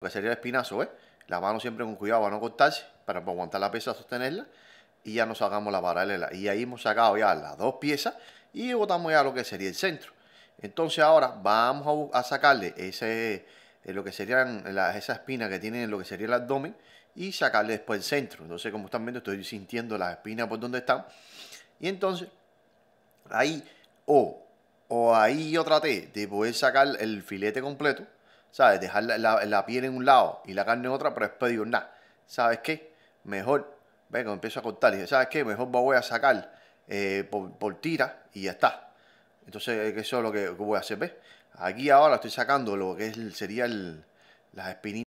que sería el espinazo, ¿eh? La mano siempre con cuidado para no cortarse, para aguantar la pesa sostenerla. Y ya nos sacamos la paralela. Y ahí hemos sacado ya las dos piezas y botamos ya lo que sería el centro. Entonces ahora vamos a, sacarle ese, eh, lo que serían las esa espina que tiene lo que sería el abdomen y sacarle después el centro. Entonces, como están viendo, estoy sintiendo las espinas por donde están. Y entonces, ahí o, o ahí yo traté de poder sacar el filete completo, ¿sabes? Dejar la, piel en un lado y la carne en otra, pero después digo, nada, ¿sabes qué? Mejor, venga, empiezo a cortar y ¿sabes qué? Mejor me voy a sacar eh, por, por, tira y ya está. Entonces, eso es lo que, voy a hacer, ¿ves? Aquí ahora estoy sacando lo que es, sería el, las espinitas.